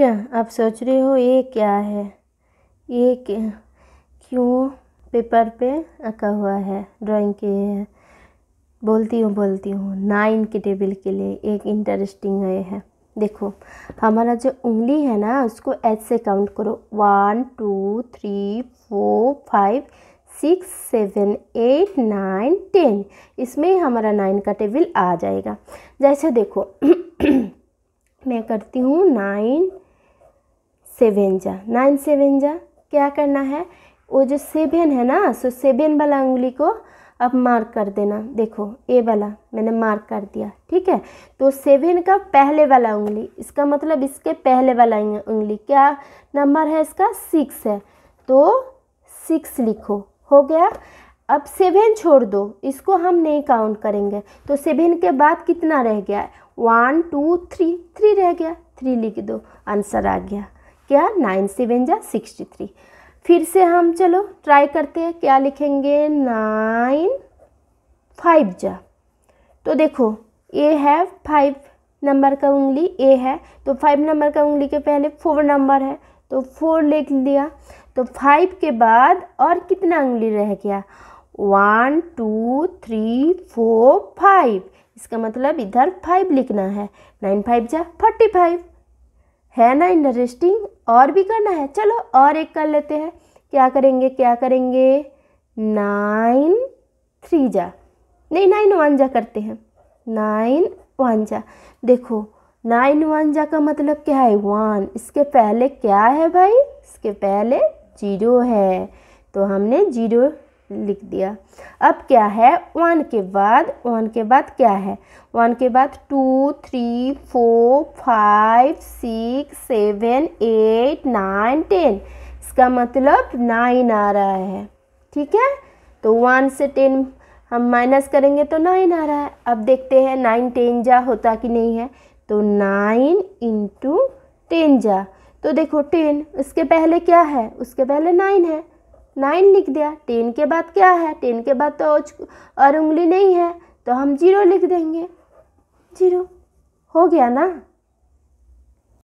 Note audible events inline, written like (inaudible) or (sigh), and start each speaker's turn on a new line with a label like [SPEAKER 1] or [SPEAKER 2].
[SPEAKER 1] क्या आप सोच रहे हो ये क्या है ये क्या क्यों पेपर पे आका हुआ है ड्राइंग के है बोलती हूँ बोलती हूँ नाइन के टेबल के लिए एक इंटरेस्टिंग ये है देखो हमारा जो उंगली है ना उसको एच से काउंट करो one two three four five six seven eight nine ten इसमें हमारा नाइन का टेबल आ जाएगा जैसे देखो (coughs) मैं करती हूँ नाइन सेवन जा नाइन सेवन जा क्या करना है वो जो सेवन है ना सो सेवन वाला उंगली को अब मार्क कर देना देखो ए वाला मैंने मार्क कर दिया ठीक है तो सेवन का पहले वाला उंगली इसका मतलब इसके पहले वाला उंगली क्या नंबर है इसका सिक्स है तो सिक्स लिखो हो गया अब सेवन छोड़ दो इसको हम नहीं काउंट करेंगे तो सेवन के बाद कितना रह गया वन टू थ्री थ्री रह गया थ्री लिख दो आंसर आ गया क्या नाइन सेवन जा सिक्सटी थ्री फिर से हम चलो ट्राई करते हैं क्या लिखेंगे नाइन फाइव जा तो देखो ए है फाइव नंबर का उंगली ए है तो फाइव नंबर का उंगली के पहले फोर नंबर है तो फोर लिख लिया तो फाइव के बाद और कितना उंगली रह गया one two three four five इसका मतलब इधर फाइव लिखना है नाइन फाइव जा फोर्टी फाइव है ना इंटरेस्टिंग और भी करना है चलो और एक कर लेते हैं क्या करेंगे क्या करेंगे नाइन थ्री जा नहीं नाइन वन जा करते हैं नाइन वन जा देखो नाइन वन जा का मतलब क्या है वन इसके पहले क्या है भाई इसके पहले जीरो है तो हमने जीरो लिख दिया अब क्या है वन के बाद वन के बाद क्या है वन के बाद two three four five six seven eight nine ten इसका मतलब नाइन आ रहा है ठीक है तो वन से टेन हम माइनस करेंगे तो नाइन आ रहा है अब देखते हैं नाइन टेन जा होता कि नहीं है तो नाइन इंटू टेन जा तो देखो टेन उसके पहले क्या है उसके पहले नाइन है नाइन लिख दिया टेन के बाद क्या है टेन के बाद तो और उंगली नहीं है तो हम जीरो लिख देंगे जीरो हो गया ना